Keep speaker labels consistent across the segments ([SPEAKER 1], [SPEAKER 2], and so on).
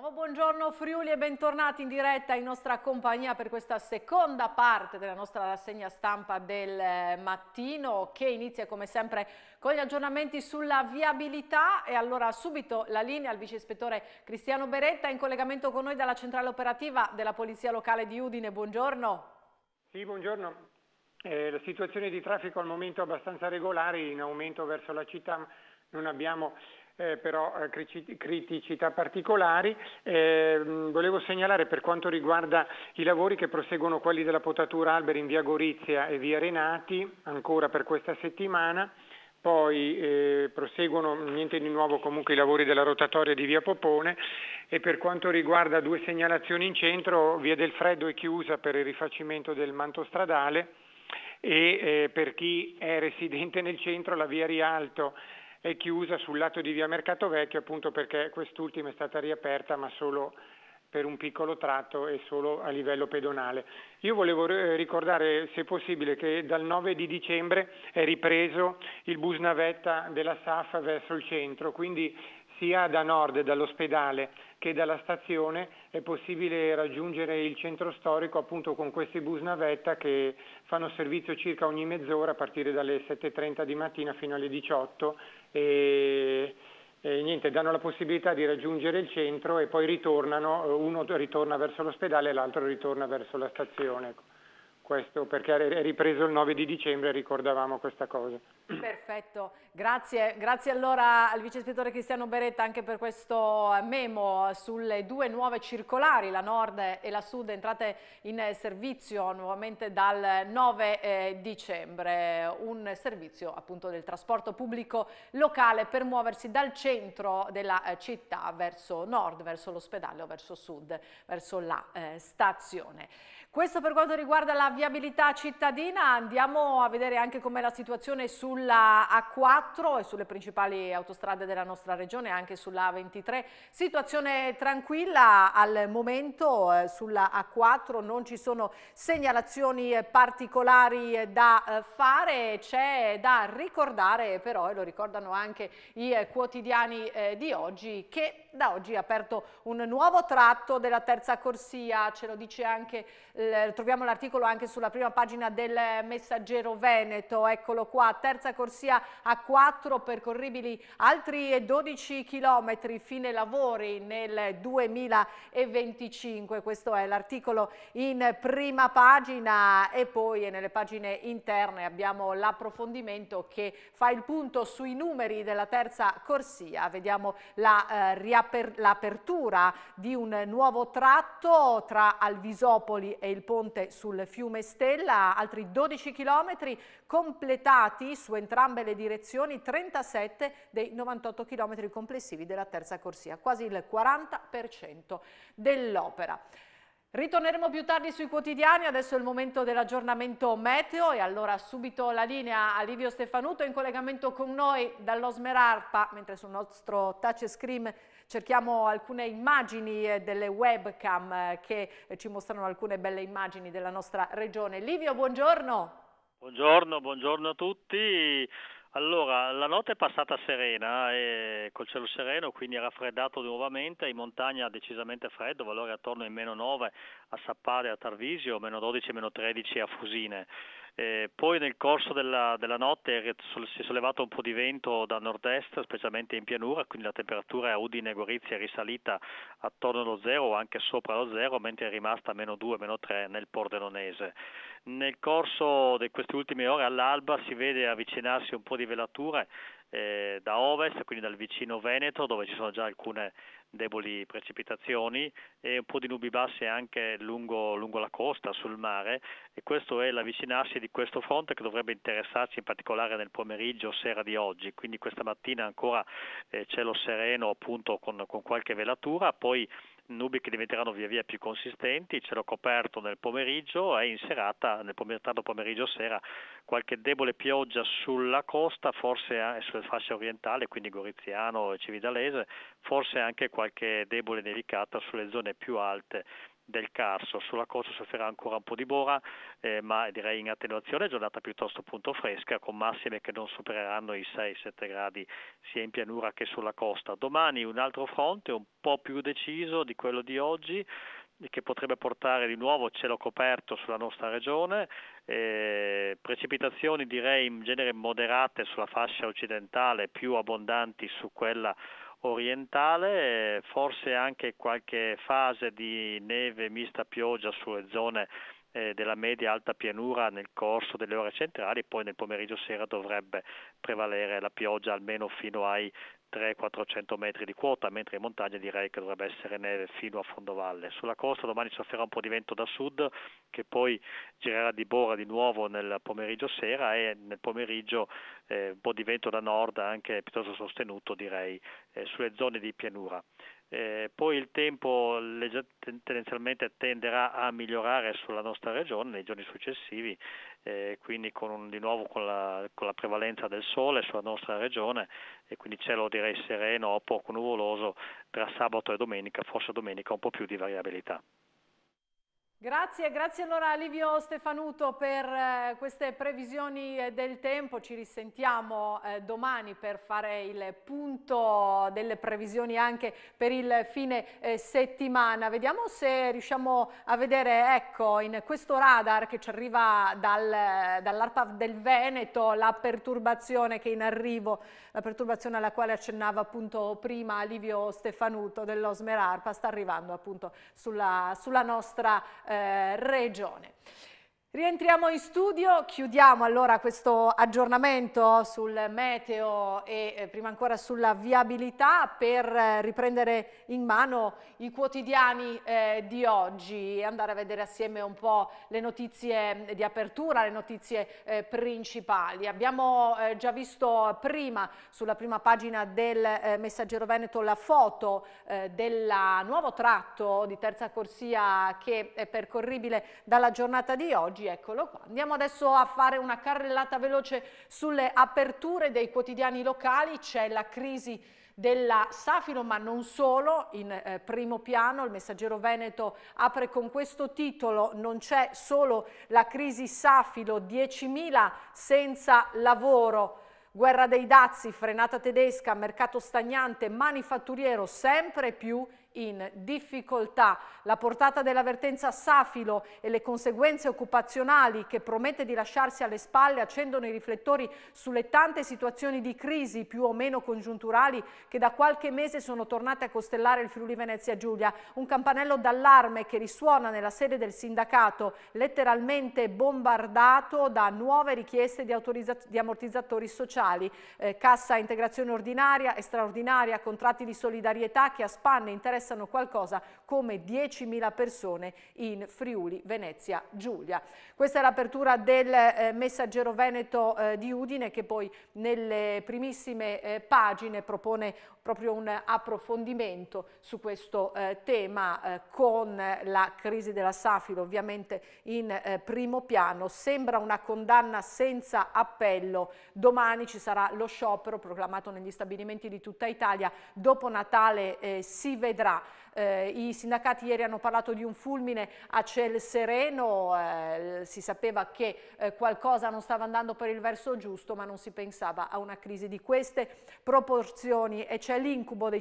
[SPEAKER 1] nuovo buongiorno Friuli e bentornati in diretta in nostra compagnia per questa seconda parte della nostra rassegna stampa del eh, mattino che inizia come sempre con gli aggiornamenti sulla viabilità e allora subito la linea al vice ispettore Cristiano Beretta in collegamento con noi dalla centrale operativa della Polizia Locale di Udine. Buongiorno.
[SPEAKER 2] Sì,
[SPEAKER 3] buongiorno.
[SPEAKER 2] Eh, la situazione di traffico al momento è abbastanza regolare, in aumento verso la città non abbiamo eh, però eh, criticità particolari. Eh, mm, volevo segnalare per quanto riguarda i lavori che proseguono quelli della potatura alberi in via Gorizia e via Renati, ancora per questa settimana. Poi eh, proseguono, niente di nuovo comunque, i lavori della rotatoria di via Popone e per quanto riguarda due segnalazioni in centro, via del Freddo è chiusa per il rifacimento del manto stradale e eh, per chi è residente nel centro la via Rialto è chiusa sul lato di via Mercato Vecchio appunto perché quest'ultima è stata riaperta ma solo per un piccolo tratto e solo a livello pedonale. Io volevo eh, ricordare, se possibile, che dal 9 di dicembre è ripreso il bus navetta della SAF verso il centro, quindi sia da nord, dall'ospedale, che dalla stazione è possibile raggiungere il centro storico appunto con questi bus navetta che fanno servizio circa ogni mezz'ora a partire dalle 7.30 di mattina fino alle 18 e, e niente, danno la possibilità di raggiungere il centro e poi ritornano, uno ritorna verso l'ospedale e l'altro ritorna verso la stazione. Ecco questo perché è ripreso il 9 di dicembre e ricordavamo questa cosa.
[SPEAKER 1] Perfetto, grazie. grazie allora al vice ispettore Cristiano Beretta anche per questo eh, memo sulle due nuove circolari, la nord e la sud, entrate in servizio nuovamente dal 9 eh, dicembre, un servizio appunto del trasporto pubblico locale per muoversi dal centro della eh, città verso nord, verso l'ospedale o verso sud, verso la eh, stazione. Questo per quanto riguarda la viabilità cittadina, andiamo a vedere anche com'è la situazione sulla A4 e sulle principali autostrade della nostra regione, anche sulla A23. Situazione tranquilla al momento eh, sulla A4, non ci sono segnalazioni eh, particolari eh, da fare, c'è da ricordare però, e lo ricordano anche i quotidiani di oggi, che da oggi è aperto un nuovo tratto della terza corsia, ce lo dice anche, eh, troviamo l'articolo anche sulla prima pagina del Messaggero Veneto, eccolo qua, terza corsia a 4 percorribili altri 12 km fine lavori nel 2025, questo è l'articolo in prima pagina e poi nelle pagine interne abbiamo l'approfondimento che fa il punto sui numeri della terza corsia, vediamo la eh, riapertura l'apertura di un nuovo tratto tra Alvisopoli e il ponte sul fiume Stella, altri 12 chilometri completati su entrambe le direzioni, 37 dei 98 chilometri complessivi della terza corsia, quasi il 40% dell'opera. Ritorneremo più tardi sui quotidiani, adesso è il momento dell'aggiornamento meteo e allora subito la linea a Livio Stefanuto in collegamento con noi dall'Osmerarpa, mentre sul nostro touchscreen cerchiamo alcune immagini eh, delle webcam eh, che eh, ci mostrano alcune belle immagini della nostra regione. Livio, buongiorno.
[SPEAKER 3] Buongiorno, buongiorno a tutti. Allora, la notte è passata serena, e col cielo sereno, quindi ha raffreddato nuovamente, in montagna decisamente freddo, valore attorno ai meno 9 a Sappale, a Tarvisio, meno 12, meno 13 a Fusine. Eh, poi nel corso della, della notte si è sollevato un po' di vento da nord-est, specialmente in pianura, quindi la temperatura a Udine e Gorizia è risalita attorno allo zero o anche sopra lo zero, mentre è rimasta a meno 2, meno 3 nel Pordenonese. Nel corso di queste ultime ore all'alba si vede avvicinarsi un po' di velature eh, da ovest, quindi dal vicino Veneto, dove ci sono già alcune deboli precipitazioni e un po' di nubi basse anche lungo, lungo la costa, sul mare e questo è l'avvicinarsi di questo fronte che dovrebbe interessarci in particolare nel pomeriggio, sera di oggi, quindi questa mattina ancora eh, cielo sereno appunto con, con qualche velatura, poi nubi che diventeranno via via più consistenti, cielo coperto nel pomeriggio e in serata, nel pomeriggio, pomeriggio sera, qualche debole pioggia sulla costa, forse sulle fasce orientali, quindi Goriziano e Cividalese, forse anche qualche debole nevicata sulle zone più alte del Carso. Sulla costa soffrirà ancora un po' di bora, eh, ma direi in attenuazione giornata piuttosto punto fresca, con massime che non supereranno i 6-7 gradi sia in pianura che sulla costa. Domani un altro fronte un po' più deciso di quello di oggi che potrebbe portare di nuovo cielo coperto sulla nostra regione, eh, precipitazioni direi in genere moderate sulla fascia occidentale, più abbondanti su quella orientale, forse anche qualche fase di neve mista pioggia sulle zone eh, della media alta pianura nel corso delle ore centrali, poi nel pomeriggio sera dovrebbe prevalere la pioggia almeno fino ai 300-400 metri di quota, mentre in montagna direi che dovrebbe essere neve fino a fondovalle. Sulla costa domani soffrirà un po' di vento da sud che poi girerà di bora di nuovo nel pomeriggio sera e nel pomeriggio eh, un po' di vento da nord anche piuttosto sostenuto direi eh, sulle zone di pianura. Eh, poi il tempo legge- tendenzialmente tenderà a migliorare sulla nostra regione nei giorni successivi, eh, quindi con un, di nuovo con la, con la, prevalenza del sole sulla nostra regione e quindi cielo direi sereno o poco nuvoloso tra sabato e domenica, forse domenica un po' più di variabilità.
[SPEAKER 1] Grazie, grazie allora Livio Stefanuto per eh, queste previsioni eh, del tempo, ci risentiamo eh, domani per fare il punto delle previsioni anche per il fine settimana. Vediamo se riusciamo a vedere, ecco, in questo radar che ci arriva dal, dall'ARPAV del Veneto, la perturbazione che è in arrivo, la perturbazione alla quale accennava appunto prima Livio Stefanuto dell'Osmer ARPA, sta arrivando appunto sulla, sulla nostra eh, regione. Rientriamo in studio, chiudiamo allora questo aggiornamento sul meteo e eh, prima ancora sulla viabilità per eh, riprendere in mano i quotidiani eh, di oggi e andare a vedere assieme un po' le notizie eh, di apertura, le notizie principali. Abbiamo già visto prima sulla prima pagina del Messaggero Veneto la foto del nuovo tratto di terza corsia che è percorribile dalla giornata di oggi oggi, eccolo qua. Andiamo adesso a fare una carrellata veloce sulle aperture dei quotidiani locali, c'è la crisi della Safilo, ma non solo, in eh, primo piano il messaggero Veneto apre con questo titolo, non c'è solo la crisi Safilo, 10.000 senza lavoro, guerra dei dazi, frenata tedesca, mercato stagnante, manifatturiero sempre più in difficoltà. La portata dell'avvertenza Safilo e le conseguenze occupazionali che promette di lasciarsi alle spalle accendono i riflettori sulle tante situazioni di crisi più o meno congiunturali che da qualche mese sono tornate a costellare il Friuli Venezia Giulia. Un campanello d'allarme che risuona nella sede del sindacato, letteralmente bombardato da nuove richieste di, di ammortizzatori sociali, eh, cassa integrazione ordinaria e straordinaria, contratti di solidarietà che a spanne interessano interessano qualcosa come 10.000 persone in Friuli, Venezia, Giulia. Questa è l'apertura del eh, Messaggero Veneto eh, di Udine che poi nelle primissime eh, pagine propone proprio un approfondimento su questo eh, tema eh, con la crisi della Safilo ovviamente in eh, primo piano. Sembra una condanna senza appello. Domani ci sarà lo sciopero proclamato negli stabilimenti di tutta Italia. Dopo Natale si vedrà avverrà. Eh, I sindacati ieri hanno parlato di un fulmine a ciel sereno, eh, si sapeva che eh, qualcosa non stava andando per il verso giusto, ma non si pensava a una crisi di queste proporzioni e c'è l'incubo dei,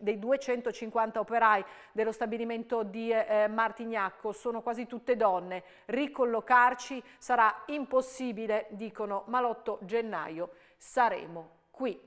[SPEAKER 1] dei, 250 operai dello stabilimento di eh, Martignacco, sono quasi tutte donne, ricollocarci sarà impossibile, dicono, ma l'8 gennaio saremo qui.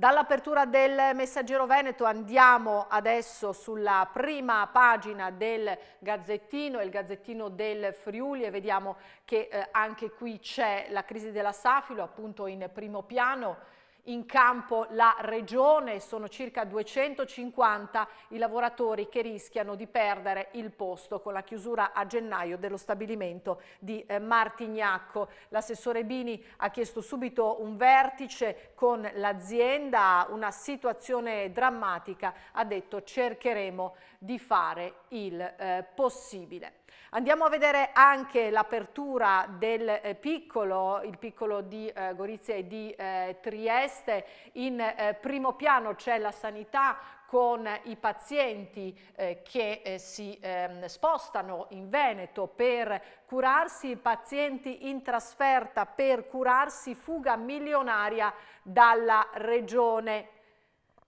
[SPEAKER 1] Dall'apertura del Messaggero Veneto andiamo adesso sulla prima pagina del Gazzettino, il Gazzettino del Friuli e vediamo che eh, anche qui c'è la crisi della Safilo appunto in primo piano in campo la regione, sono circa 250 i lavoratori che rischiano di perdere il posto con la chiusura a gennaio dello stabilimento di eh, Martignacco. L'assessore Bini ha chiesto subito un vertice con l'azienda, una situazione drammatica, ha detto cercheremo di fare il eh, possibile. Andiamo a vedere anche l'apertura del eh, piccolo, il piccolo di eh, Gorizia e di eh, Trieste. In eh, primo piano c'è la sanità con i pazienti eh, che eh, si eh, spostano in Veneto per curarsi, pazienti in trasferta per curarsi, fuga milionaria dalla regione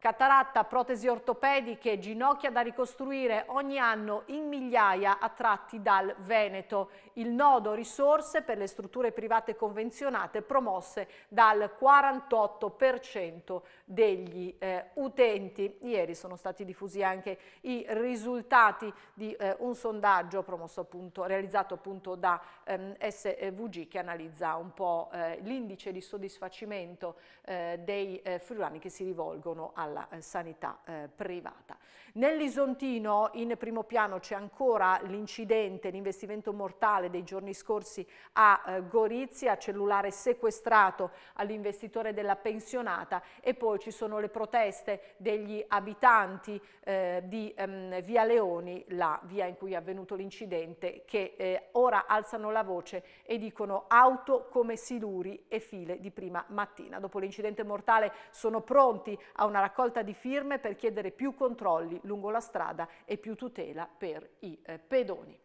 [SPEAKER 1] Cataratta, protesi ortopediche, ginocchia da ricostruire ogni anno in migliaia attratti dal Veneto. Il nodo risorse per le strutture private convenzionate promosse dal 48% degli eh, utenti. Ieri sono stati diffusi anche i risultati di eh, un sondaggio appunto, realizzato appunto da ehm, SVG che analizza un po' eh, l'indice di soddisfacimento eh, dei eh, friulani che si rivolgono al alla eh, sanità eh, privata. Nell'Isontino in primo piano c'è ancora l'incidente, l'investimento mortale dei giorni scorsi a eh, Gorizia, cellulare sequestrato all'investitore della pensionata e poi ci sono le proteste degli abitanti eh, di ehm, Via Leoni, la via in cui è avvenuto l'incidente, che eh, ora alzano la voce e dicono auto come siluri e file di prima mattina. Dopo l'incidente mortale sono pronti a una raccolta raccolta di firme per chiedere più controlli lungo la strada e più tutela per i eh, pedoni.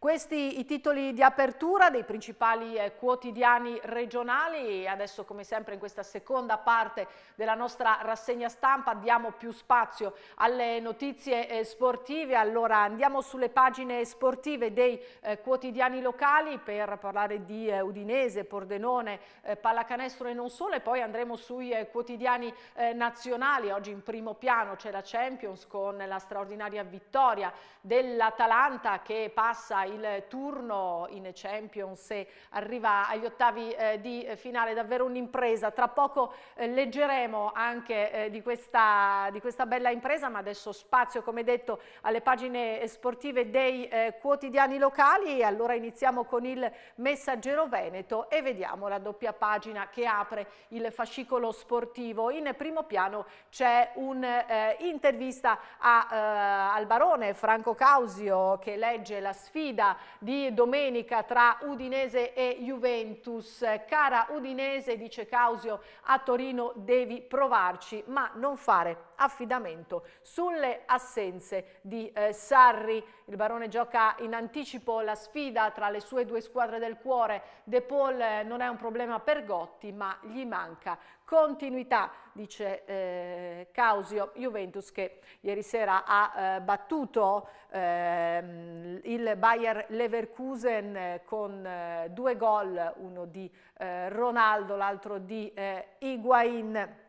[SPEAKER 1] Questi i titoli di apertura dei principali eh, quotidiani regionali. Adesso, come sempre, in questa seconda parte della nostra rassegna stampa diamo più spazio alle notizie eh, sportive. Allora andiamo sulle pagine sportive dei eh, quotidiani locali per parlare di Udinese, Pordenone, Pallacanestro e non solo. E poi andremo sui quotidiani nazionali. Oggi in primo piano c'è la Champions con la straordinaria vittoria dell'Atalanta che passa il turno in Champions e arriva agli ottavi eh, di finale, davvero un'impresa. Tra poco eh, leggeremo anche eh, di, questa, di, questa, bella impresa, ma adesso spazio, come detto, alle pagine sportive dei eh, quotidiani locali. Allora iniziamo con il Messaggero Veneto e vediamo la doppia pagina che apre il fascicolo sportivo. In primo piano c'è un'intervista eh, eh, al barone Franco Causio che legge la sfida sfida di domenica tra Udinese e Juventus. Cara Udinese, dice Causio, a Torino devi provarci, ma non fare affidamento sulle assenze di eh, Sarri. Il Barone gioca in anticipo la sfida tra le sue due squadre del cuore. De Paul eh, non è un problema per Gotti, ma gli manca continuità, dice eh, Causio Juventus che ieri sera ha eh, battuto eh, il Bayer Leverkusen eh, con eh, due gol, uno di eh, Ronaldo, l'altro di Higuain.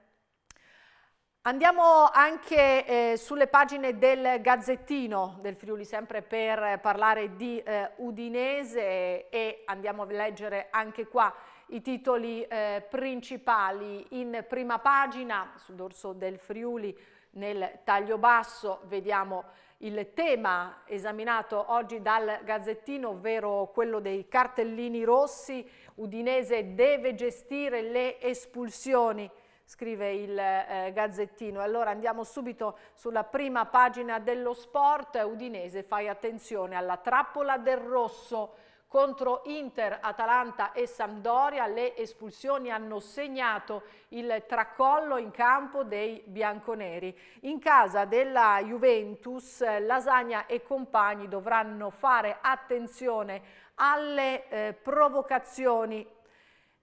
[SPEAKER 1] Andiamo anche eh, sulle pagine del Gazzettino del Friuli, sempre per parlare di eh, Udinese e andiamo a leggere anche qua i titoli eh, principali. In prima pagina, sul dorso del Friuli, nel taglio basso, vediamo il tema esaminato oggi dal Gazzettino, ovvero quello dei cartellini rossi. Udinese deve gestire le espulsioni scrive il eh, Gazzettino. Allora andiamo subito sulla prima pagina dello sport. Udinese, fai attenzione alla trappola del rosso contro Inter, Atalanta e Sampdoria. Le espulsioni hanno segnato il tracollo in campo dei bianconeri. In casa della Juventus, Lasagna e compagni dovranno fare attenzione alle eh, provocazioni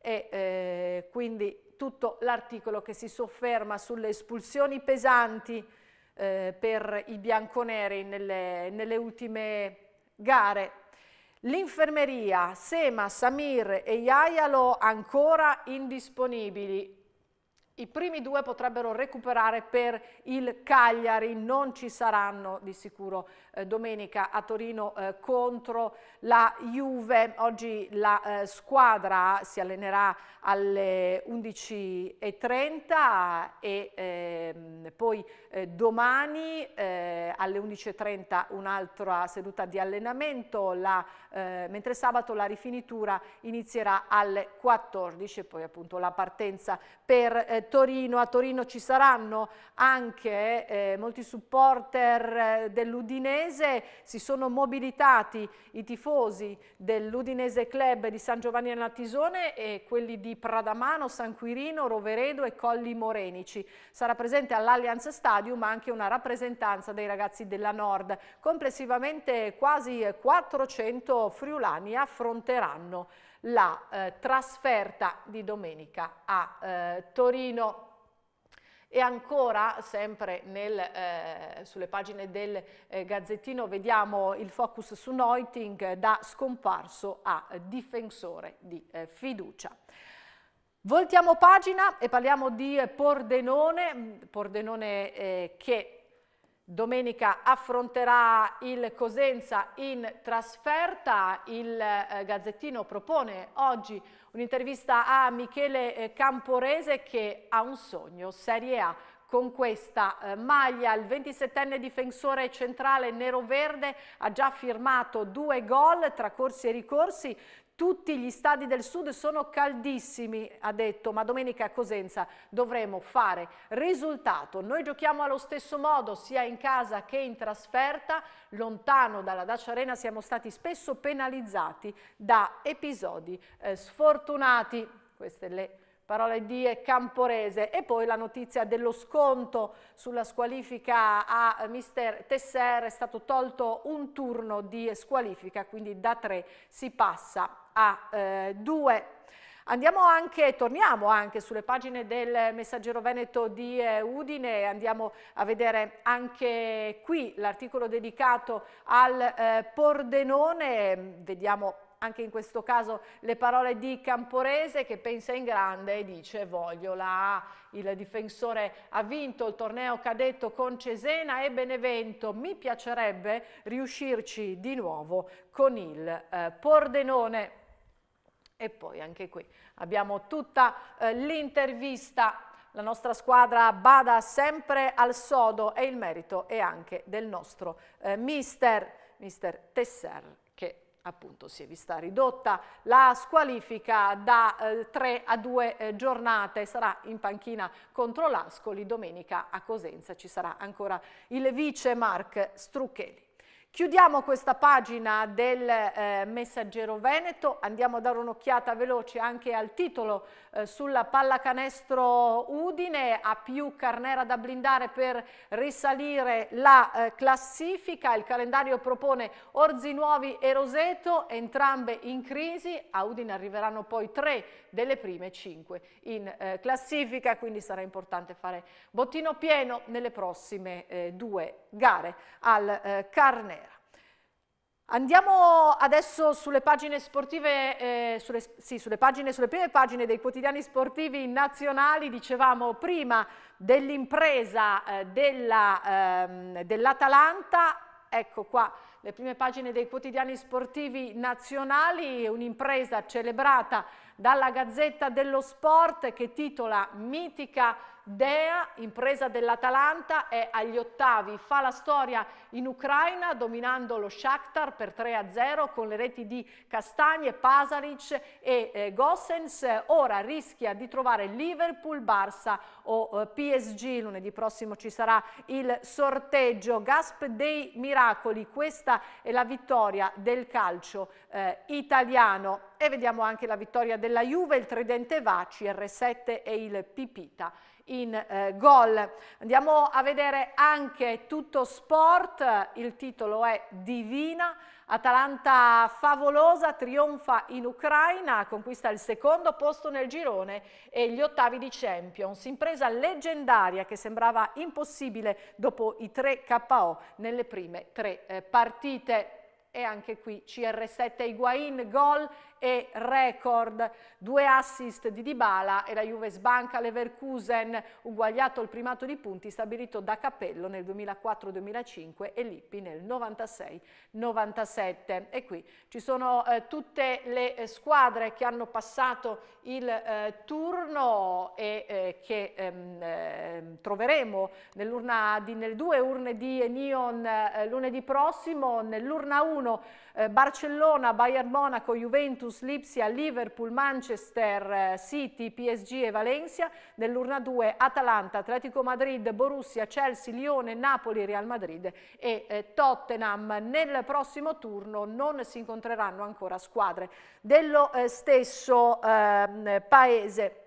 [SPEAKER 1] e eh, quindi tutto l'articolo che si sofferma sulle espulsioni pesanti eh, per i bianconeri nelle, nelle ultime gare. L'infermeria, Sema, Samir e Iaialo ancora indisponibili. I primi due potrebbero recuperare per il Cagliari, non ci saranno di sicuro eh, domenica a Torino eh, contro la Juve. Oggi la eh, squadra si allenerà alle 11.30 e ehm, poi eh, domani eh, alle 11.30 un'altra seduta di allenamento, la, eh, mentre sabato la rifinitura inizierà alle 14 e poi appunto la partenza per eh, Torino, a Torino ci saranno anche eh, molti supporter eh, dell'Udinese, si sono mobilitati i tifosi dell'Udinese Club di San Giovanni Natisone e quelli di Pradamano, San Quirino, Roveredo e Colli Morenici. Sarà presente all'Allianz Stadium anche una rappresentanza dei ragazzi della Nord. Complessivamente quasi 400 friulani affronteranno la eh, trasferta di domenica a eh, Torino. E ancora, sempre nel, eh, sulle pagine del eh, Gazzettino, vediamo il focus su Noiting eh, da scomparso a difensore di eh, fiducia. Voltiamo pagina e parliamo di Pordenone, mm, Pordenone che Domenica affronterà il Cosenza in trasferta, il eh, Gazzettino propone oggi un'intervista a Michele eh, Camporese che ha un sogno, Serie A, con questa eh, maglia. Il 27enne difensore centrale nero-verde ha già firmato due gol tra corsi e ricorsi tutti gli stadi del sud sono caldissimi, ha detto, ma domenica a Cosenza dovremo fare risultato. Noi giochiamo allo stesso modo, sia in casa che in trasferta. Lontano dalla Dacia Arena siamo stati spesso penalizzati da episodi eh, sfortunati. Queste le parole di Camporese e poi la notizia dello sconto sulla squalifica a Mister Tesser è stato tolto un turno di squalifica quindi da tre si passa a 2 eh, Andiamo anche, torniamo anche sulle pagine del Messaggero Veneto di eh, Udine, andiamo a vedere anche qui l'articolo dedicato al eh, Pordenone, vediamo anche in questo caso le parole di Camporese che pensa in grande e dice voglio la A. Il difensore ha vinto il torneo cadetto con Cesena e Benevento, mi piacerebbe riuscirci di nuovo con il eh, Pordenone. E poi anche qui abbiamo tutta eh, l'intervista la nostra squadra bada sempre al sodo e il merito è anche del nostro eh, mister, mister Tesser appunto si è vista ridotta la squalifica da 3 eh, a due eh, giornate, sarà in panchina contro l'Ascoli, domenica a Cosenza ci sarà ancora il vice Mark Struccheli. Chiudiamo questa pagina del eh, Messaggero Veneto, andiamo a dare un'occhiata veloce anche al titolo eh, sulla pallacanestro Udine, a più carnera da blindare per risalire la eh, classifica, il calendario propone Orzi Nuovi e Roseto, entrambe in crisi, a Udine arriveranno poi tre delle prime 5 in eh, classifica, quindi sarà importante fare bottino pieno nelle prossime eh, due gare al eh, Carnera. Andiamo adesso sulle pagine sportive, eh, sulle, sì, sulle, pagine, sulle prime pagine dei quotidiani sportivi nazionali, dicevamo prima dell'impresa eh, ehm, dell'Atalanta, ehm, dell ecco qua le prime pagine dei quotidiani sportivi nazionali, un'impresa celebrata dalla Gazzetta dello Sport che titola Mitica Dea, impresa dell'Atalanta, è agli ottavi, fa la storia in Ucraina dominando lo Shakhtar per 3-0 con le reti di Castagne, Pasaric e eh, Gossens. Ora rischia di trovare Liverpool, Barça o eh, PSG. Lunedì prossimo ci sarà il sorteggio. Gasp dei miracoli, questa è la vittoria del calcio eh, italiano. E vediamo anche la vittoria della Juve, il tridente Vaci, R7 e il Pipita in eh, gol. Andiamo a vedere anche tutto sport, il titolo è Divina. Atalanta favolosa, trionfa in Ucraina, conquista il secondo posto nel girone e gli ottavi di Champions. Impresa leggendaria che sembrava impossibile dopo i tre KO nelle prime tre eh, partite. E anche qui CR7 Higuain, gol e record, due assist di Dybala e la Juve sbanca Leverkusen, uguagliato il primato di punti stabilito da Cappello nel 2004-2005 e Lippi nel 96-97. E qui ci sono eh, tutte le eh, squadre che hanno passato il eh, turno e eh, che ehm, ehm troveremo nell'urna di, nelle due urne di Neon eh, lunedì prossimo, nell'urna 1 eh, Barcellona, Bayern Monaco, Juventus, Lipsia, Liverpool, Manchester eh, City, PSG e Valencia, nell'urna 2 Atalanta, Atletico Madrid, Borussia, Chelsea, Lione, Napoli, Real Madrid e eh, Tottenham. Nel prossimo turno non si incontreranno ancora squadre dello stesso ehm, paese.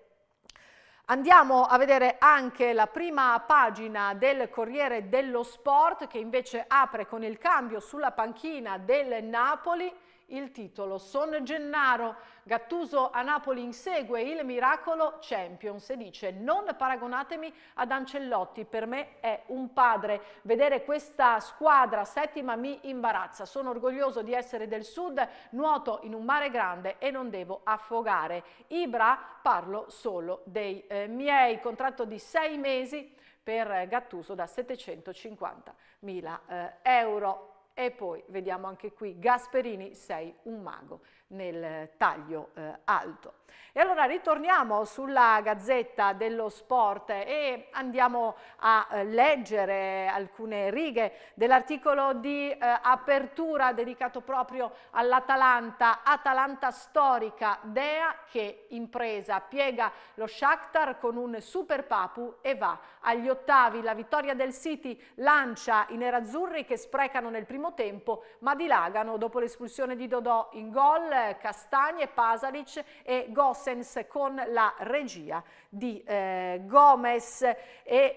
[SPEAKER 1] Andiamo a vedere anche la prima pagina del Corriere dello Sport che invece apre con il cambio sulla panchina del Napoli il titolo. Son Gennaro, Gattuso a Napoli insegue il miracolo Champions e dice non paragonatemi ad Ancellotti, per me è un padre. Vedere questa squadra settima mi imbarazza, sono orgoglioso di essere del sud, nuoto in un mare grande e non devo affogare. Ibra parlo solo dei eh, miei, contratto di sei mesi per Gattuso da 750 mila eh, euro. E poi vediamo anche qui, Gasperini sei un mago nel taglio eh, alto. E allora ritorniamo sulla Gazzetta dello Sport e andiamo a eh, leggere alcune righe dell'articolo di eh, apertura dedicato proprio all'Atalanta, Atalanta storica, Dea che impresa, piega lo Shakhtar con un super papu e va agli ottavi. La vittoria del City lancia i nerazzurri che sprecano nel primo tempo ma dilagano dopo l'espulsione di Dodò in gol Castagne, Pasalic e Gossens con la regia di eh, Gomez eh,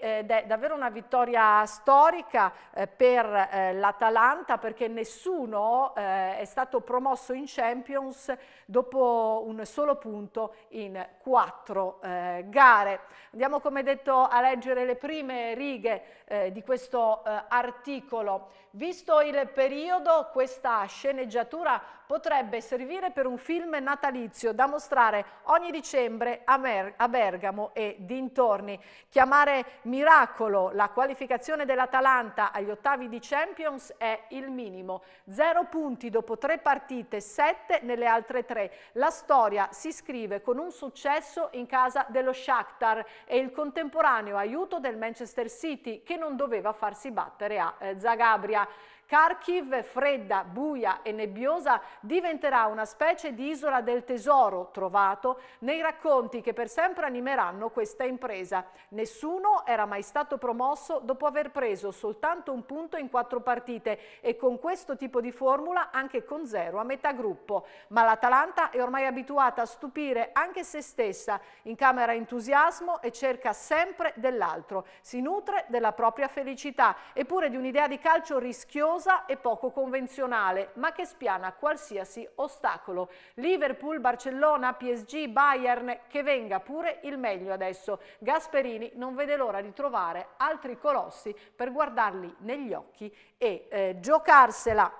[SPEAKER 1] ed è davvero una vittoria storica eh, per eh, l'Atalanta perché nessuno eh, è stato promosso in Champions dopo un solo punto in quattro eh, gare. Andiamo come detto a leggere le prime righe di questo articolo. Visto il periodo questa sceneggiatura potrebbe servire per un film natalizio da mostrare ogni dicembre a, Mer a Bergamo Bergamo e dintorni. Chiamare miracolo la qualificazione dell'Atalanta agli ottavi di Champions è il minimo. Zero punti dopo tre partite, sette nelle altre tre. La storia si scrive con un successo in casa dello Shakhtar e il contemporaneo aiuto del Manchester City che non doveva farsi battere a eh, Zagabria. Kharkiv, fredda, buia e nebbiosa, diventerà una specie di isola del tesoro trovato nei racconti che per sempre animeranno questa impresa. Nessuno era mai stato promosso dopo aver preso soltanto un punto in quattro partite e con questo tipo di formula anche con zero a metà gruppo. Ma l'Atalanta è ormai abituata a stupire anche se stessa, in camera entusiasmo e cerca sempre dell'altro, si nutre della propria felicità, eppure di un'idea di calcio rischiosa noiosa e poco convenzionale, ma che spiana qualsiasi ostacolo. Liverpool, Barcellona, PSG, Bayern, che venga pure il meglio adesso. Gasperini non vede l'ora di trovare altri colossi per guardarli negli occhi e eh, giocarsela.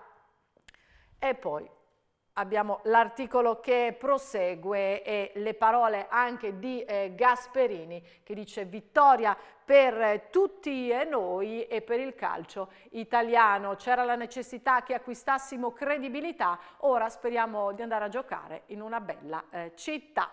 [SPEAKER 1] E poi abbiamo l'articolo che prosegue e le parole anche di eh, Gasperini che dice vittoria per eh, tutti noi e per il calcio italiano. C'era la necessità che acquistassimo credibilità, ora speriamo di andare a giocare in una bella eh, città.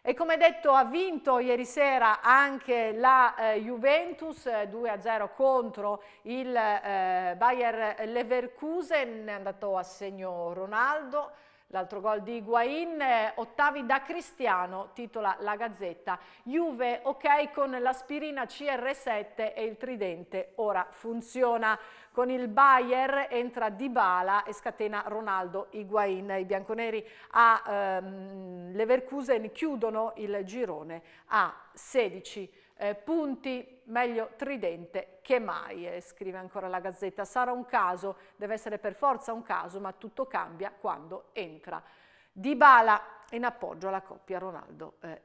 [SPEAKER 1] E come detto ha vinto ieri sera anche la eh, Juventus 2-0 eh, contro il eh, Bayer Leverkusen, è andato a segno Ronaldo, L'altro gol di Higuain, eh, ottavi da Cristiano, titola la Gazzetta. Juve ok con l'aspirina CR7 e il tridente ora funziona. Con il Bayer entra Dybala e scatena Ronaldo Higuain. I bianconeri a ehm, Leverkusen chiudono il girone a 16 eh, punti, meglio tridente che mai, eh, scrive ancora la Gazzetta, sarà un caso, deve essere per forza un caso, ma tutto cambia quando entra. Dybala in appoggio alla coppia Ronaldo eh,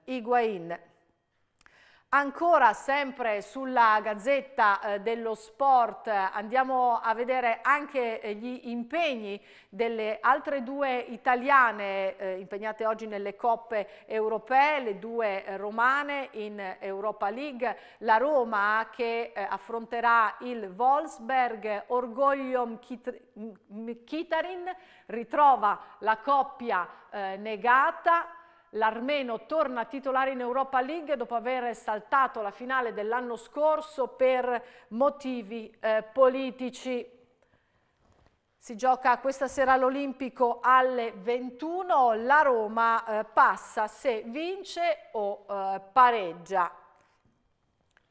[SPEAKER 1] Ancora sempre sulla Gazzetta eh, dello Sport andiamo a vedere anche eh, gli impegni delle altre due italiane eh, impegnate oggi nelle coppe europee, le due romane in Europa League, la Roma che affronterà il Wolfsberg, Orgoglio Mkhitar Mkhitaryan ritrova la coppia negata L'armeno torna titolare in Europa League dopo aver saltato la finale dell'anno scorso per motivi eh, politici. Si gioca questa sera all'Olimpico alle 21, la Roma eh, passa se vince o eh, pareggia.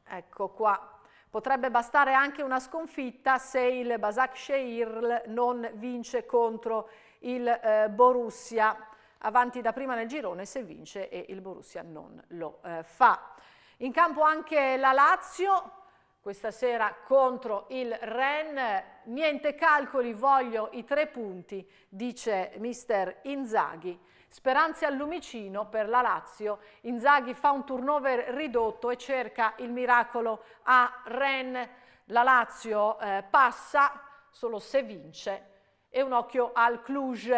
[SPEAKER 1] Ecco qua, potrebbe bastare anche una sconfitta se il Basak Sheirl non vince contro il eh, Borussia avanti da prima nel girone se vince e il Borussia non lo eh, fa. In campo anche la Lazio, questa sera contro il Ren. Niente calcoli, voglio i tre punti, dice mister Inzaghi. Speranze al lumicino per la Lazio. Inzaghi fa un turnover ridotto e cerca il miracolo a Ren. La Lazio eh, passa solo se vince e un occhio al Cluj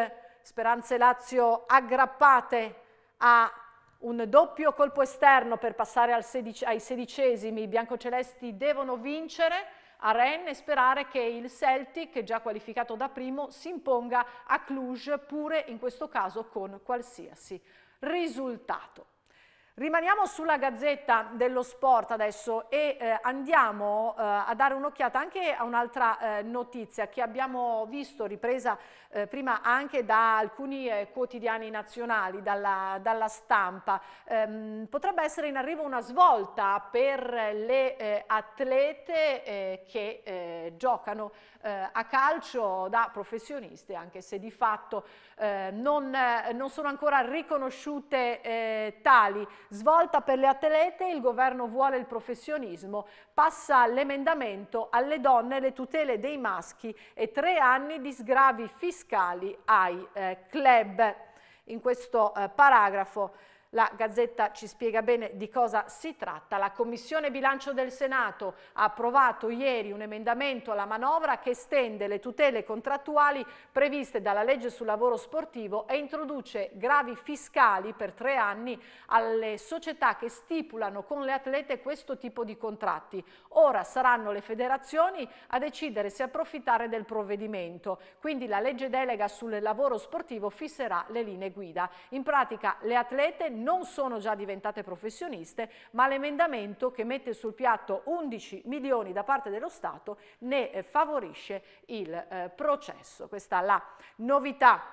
[SPEAKER 1] Speranze Lazio aggrappate a un doppio colpo esterno per passare sedici, ai sedicesimi, i biancocelesti devono vincere a Rennes e sperare che il Celtic, già qualificato da primo, si imponga a Cluj pure in questo caso con qualsiasi risultato. Rimaniamo sulla Gazzetta dello Sport adesso e eh, andiamo eh, a dare un'occhiata anche a un'altra eh, notizia che abbiamo visto ripresa eh, prima anche da alcuni eh, quotidiani nazionali, dalla, dalla stampa. Ehm, potrebbe essere in arrivo una svolta per le eh, atlete che giocano a calcio da professioniste, anche se di fatto eh, non, eh, non, sono ancora riconosciute eh, tali. Svolta per le atlete, il governo vuole il professionismo, passa l'emendamento alle donne le tutele dei maschi e tre anni di sgravi fiscali ai eh, club. In questo eh, paragrafo la Gazzetta ci spiega bene di cosa si tratta. La Commissione Bilancio del Senato ha approvato ieri un emendamento alla manovra che estende le tutele contrattuali previste dalla legge sul lavoro sportivo e introduce gravi fiscali per tre anni alle società che stipulano con le atlete questo tipo di contratti. Ora saranno le federazioni a decidere se approfittare del provvedimento. Quindi la legge delega sul lavoro sportivo fisserà le linee guida. In pratica le atlete non non sono già diventate professioniste, ma l'emendamento che mette sul piatto 11 milioni da parte dello Stato ne eh, favorisce il eh, processo. Questa è la novità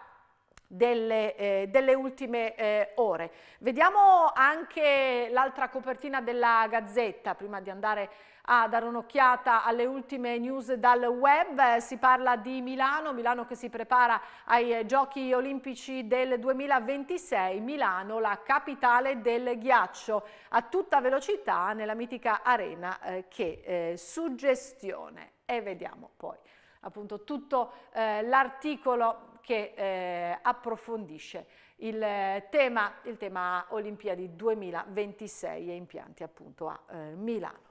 [SPEAKER 1] delle, eh, delle, ultime eh, ore. Vediamo anche l'altra copertina della Gazzetta, prima di andare a dare un'occhiata alle ultime news dal web. Si parla di Milano, Milano che si prepara ai Giochi Olimpici del 2026, Milano la capitale del ghiaccio a tutta velocità nella mitica arena eh, che eh, suggestione e vediamo poi appunto tutto eh, l'articolo che eh, approfondisce il eh, tema, il tema Olimpiadi 2026 e impianti appunto a eh, Milano.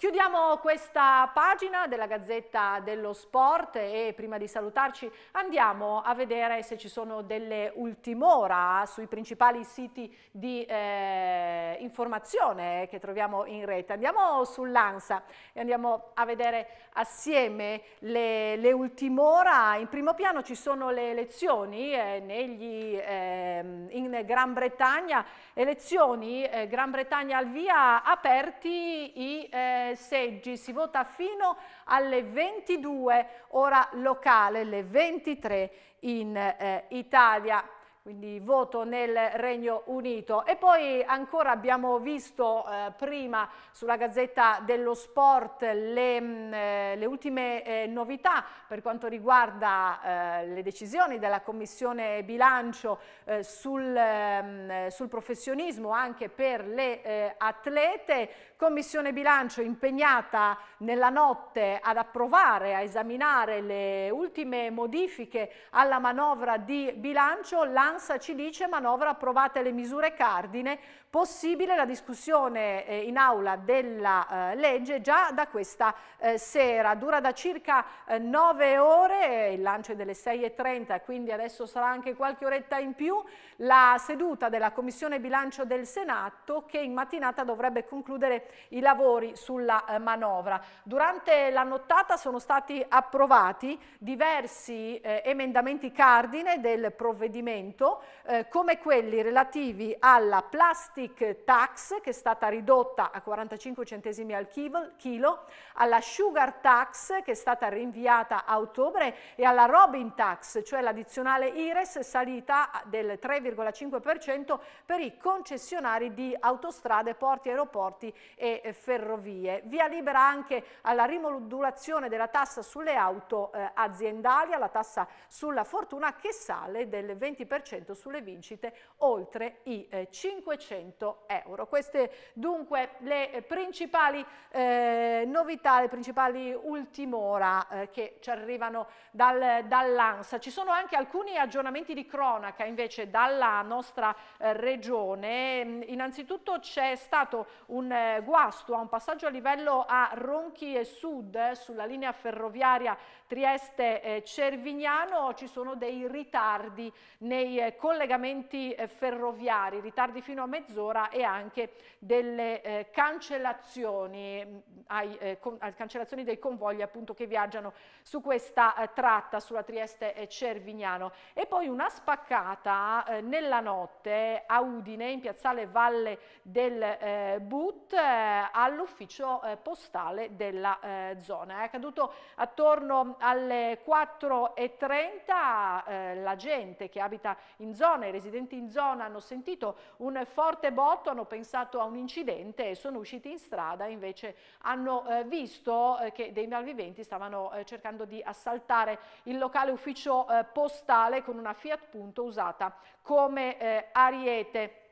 [SPEAKER 1] Chiudiamo questa pagina della Gazzetta dello Sport e prima di salutarci andiamo a vedere se ci sono delle ultimora sui principali siti di eh, informazione che troviamo in rete. Andiamo sull'ANSA e andiamo a vedere assieme le, le ultimora. In primo piano ci sono le elezioni eh, negli, eh, in Gran Bretagna, elezioni eh, Gran Bretagna al via aperti i eh, seggi, si vota fino alle 22 ora locale, le 23 in eh, Italia quindi voto nel Regno Unito. E poi ancora abbiamo visto eh, prima sulla Gazzetta dello Sport le, mh, mm, eh, le ultime eh, novità per quanto riguarda eh, le decisioni della Commissione Bilancio eh, sul, mh, mm, eh, sul, professionismo anche per le atlete. Commissione Bilancio impegnata nella notte ad approvare, a esaminare le ultime modifiche alla manovra di bilancio. L'ANS Finanza ci dice manovra approvate le misure cardine possibile la discussione eh, in aula della eh, legge già da questa eh, sera. Dura da circa 9 eh, ore, eh, il lancio è delle 6.30, quindi adesso sarà anche qualche oretta in più, la seduta della Commissione Bilancio del Senato che in mattinata dovrebbe concludere i lavori sulla manovra. Durante la nottata sono stati approvati diversi emendamenti cardine del provvedimento, come quelli relativi alla plastica plastic tax che è stata ridotta a 45 centesimi al chilo, alla sugar tax che è stata rinviata a ottobre e alla Robin tax, cioè l'addizionale IRES salita del 3,5% per i concessionari di autostrade, porti, aeroporti e ferrovie. Via libera anche alla rimodulazione della tassa sulle auto eh, aziendali, alla tassa sulla fortuna che sale del 20% sulle vincite oltre i eh, 500 100 euro. Queste dunque le principali eh, novità, le principali ultimora eh, che ci arrivano dal, dall'ANSA. Ci sono anche alcuni aggiornamenti di cronaca invece dalla nostra eh, regione. Mm, innanzitutto c'è stato un eh, guasto a un passaggio a livello a Ronchi e Sud eh, sulla linea ferroviaria Trieste-Cervignano eh, ci sono dei ritardi nei eh, collegamenti eh, ferroviari, ritardi fino a mezz'ora e anche delle cancellazioni, mm, ai, con, cancellazioni dei convogli appunto che viaggiano su questa tratta, sulla Trieste-Cervignano. E poi una spaccata nella notte a Udine, in piazzale Valle del But, all'ufficio postale della zona. È accaduto attorno alle 4.30 eh, la gente che abita in zona, i residenti in zona hanno sentito un forte botto, hanno pensato a un incidente e sono usciti in strada, invece hanno eh, visto eh, che dei malviventi stavano eh, cercando di assaltare il locale ufficio eh, postale con una Fiat Punto usata come eh, ariete.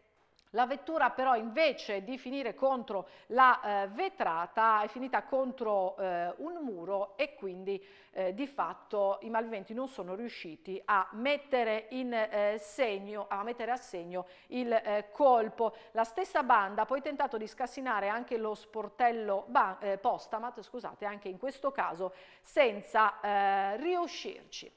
[SPEAKER 1] La vettura però invece di finire contro la eh, vetrata è finita contro eh, un muro e quindi eh, di fatto i malventi non sono riusciti a mettere, in, eh, segno, a mettere a segno il eh, colpo. La stessa banda ha poi tentato di scassinare anche lo sportello eh, postamat, scusate, anche in questo caso senza riuscirci.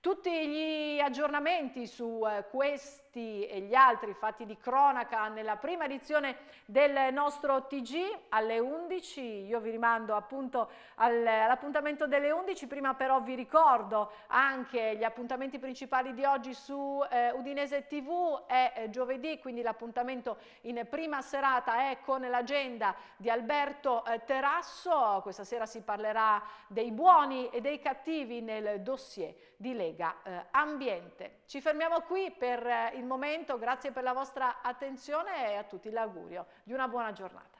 [SPEAKER 1] Tutti gli aggiornamenti su eh, questo questi e gli altri fatti di cronaca nella prima edizione del nostro TG alle 11. Io vi rimando appunto all'appuntamento delle 11, prima però vi ricordo anche gli appuntamenti principali di oggi su eh, Udinese TV, è eh, giovedì, quindi l'appuntamento in prima serata è con l'agenda di Alberto eh, Terrasso, questa sera si parlerà dei buoni e dei cattivi nel dossier di Lega eh, Ambiente. Ci fermiamo qui per eh, il il momento, grazie per la vostra attenzione e a tutti l'augurio di una buona giornata.